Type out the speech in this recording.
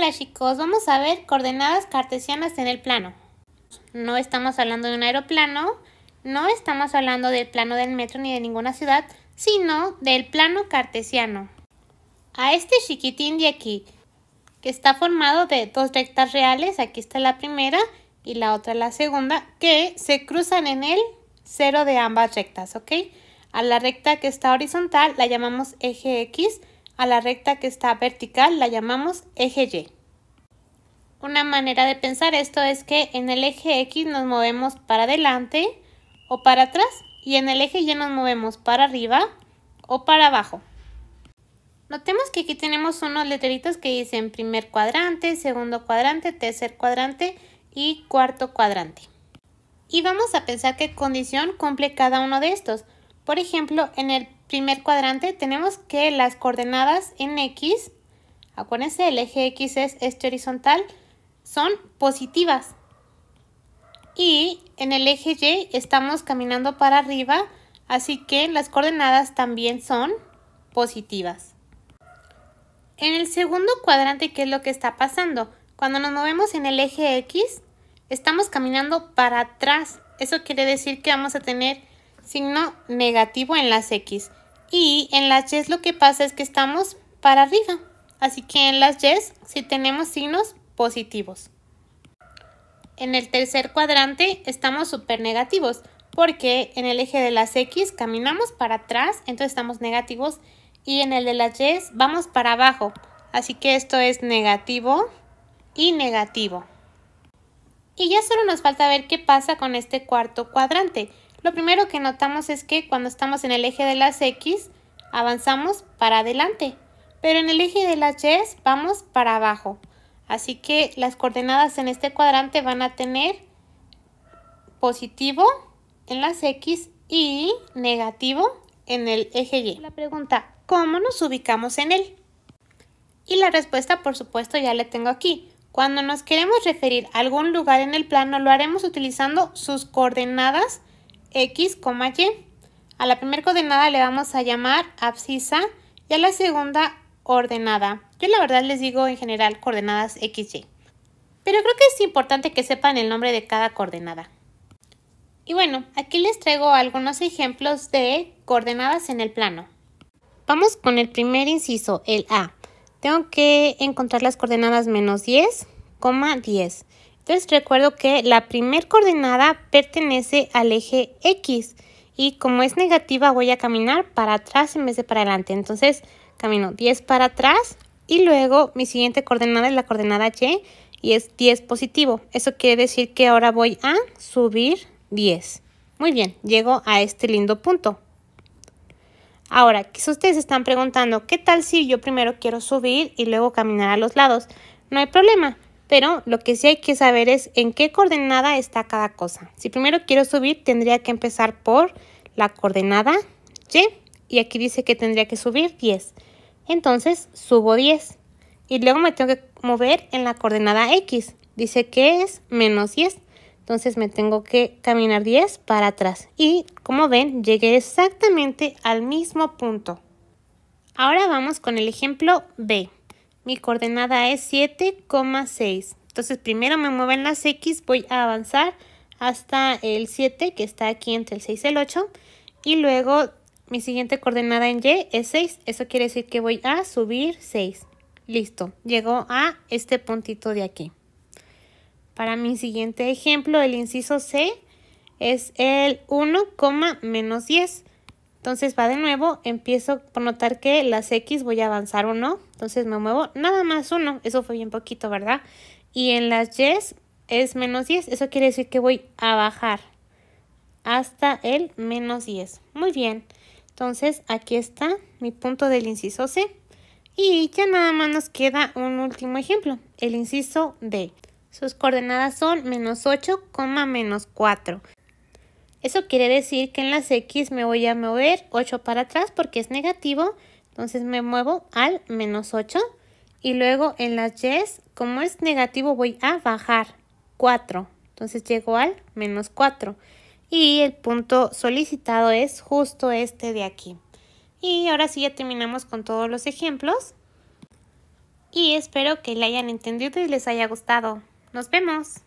Hola chicos, vamos a ver coordenadas cartesianas en el plano. No estamos hablando de un aeroplano, no estamos hablando del plano del metro ni de ninguna ciudad, sino del plano cartesiano. A este chiquitín de aquí, que está formado de dos rectas reales, aquí está la primera y la otra la segunda, que se cruzan en el cero de ambas rectas, ¿ok? A la recta que está horizontal la llamamos eje X, a la recta que está vertical la llamamos eje Y. Una manera de pensar esto es que en el eje X nos movemos para adelante o para atrás y en el eje Y nos movemos para arriba o para abajo. Notemos que aquí tenemos unos letreritos que dicen primer cuadrante, segundo cuadrante, tercer cuadrante y cuarto cuadrante. Y vamos a pensar qué condición cumple cada uno de estos. Por ejemplo, en el primer cuadrante tenemos que las coordenadas en X, acuérdense, el eje X es este horizontal, son positivas. Y en el eje Y estamos caminando para arriba, así que las coordenadas también son positivas. En el segundo cuadrante, ¿qué es lo que está pasando? Cuando nos movemos en el eje X, estamos caminando para atrás. Eso quiere decir que vamos a tener signo negativo en las X. Y en las yes lo que pasa es que estamos para arriba. Así que en las yes sí tenemos signos positivos. En el tercer cuadrante estamos súper negativos porque en el eje de las X caminamos para atrás, entonces estamos negativos. Y en el de las yes vamos para abajo, así que esto es negativo y negativo. Y ya solo nos falta ver qué pasa con este cuarto cuadrante, lo primero que notamos es que cuando estamos en el eje de las X, avanzamos para adelante, pero en el eje de las Y vamos para abajo. Así que las coordenadas en este cuadrante van a tener positivo en las X y negativo en el eje Y. La pregunta, ¿cómo nos ubicamos en él? Y la respuesta, por supuesto, ya la tengo aquí. Cuando nos queremos referir a algún lugar en el plano, lo haremos utilizando sus coordenadas X, Y. A la primera coordenada le vamos a llamar abscisa y a la segunda ordenada. Yo la verdad les digo en general coordenadas X, Y. Pero creo que es importante que sepan el nombre de cada coordenada. Y bueno, aquí les traigo algunos ejemplos de coordenadas en el plano. Vamos con el primer inciso, el A. Tengo que encontrar las coordenadas menos 10, 10. Entonces recuerdo que la primer coordenada pertenece al eje X y como es negativa voy a caminar para atrás en vez de para adelante. Entonces camino 10 para atrás y luego mi siguiente coordenada es la coordenada Y y es 10 positivo. Eso quiere decir que ahora voy a subir 10. Muy bien, llego a este lindo punto. Ahora, quizás ustedes están preguntando, ¿qué tal si yo primero quiero subir y luego caminar a los lados? No hay problema pero lo que sí hay que saber es en qué coordenada está cada cosa. Si primero quiero subir, tendría que empezar por la coordenada Y, y aquí dice que tendría que subir 10. Entonces subo 10 y luego me tengo que mover en la coordenada X. Dice que es menos 10. Entonces me tengo que caminar 10 para atrás. Y como ven, llegué exactamente al mismo punto. Ahora vamos con el ejemplo B mi coordenada es 7,6. Entonces primero me mueven las X, voy a avanzar hasta el 7 que está aquí entre el 6 y el 8 y luego mi siguiente coordenada en Y es 6, eso quiere decir que voy a subir 6. Listo, llego a este puntito de aquí. Para mi siguiente ejemplo, el inciso C es el 1, menos 10. Entonces va de nuevo, empiezo por notar que las X voy a avanzar o no. Entonces me muevo nada más uno. Eso fue bien poquito, ¿verdad? Y en las yes es menos 10. Eso quiere decir que voy a bajar hasta el menos 10. Muy bien. Entonces aquí está mi punto del inciso C. Y ya nada más nos queda un último ejemplo, el inciso D. Sus coordenadas son menos 8, menos 4. Eso quiere decir que en las X me voy a mover 8 para atrás porque es negativo entonces me muevo al menos 8 y luego en las yes, como es negativo, voy a bajar 4. Entonces llego al menos 4 y el punto solicitado es justo este de aquí. Y ahora sí ya terminamos con todos los ejemplos y espero que le hayan entendido y les haya gustado. ¡Nos vemos!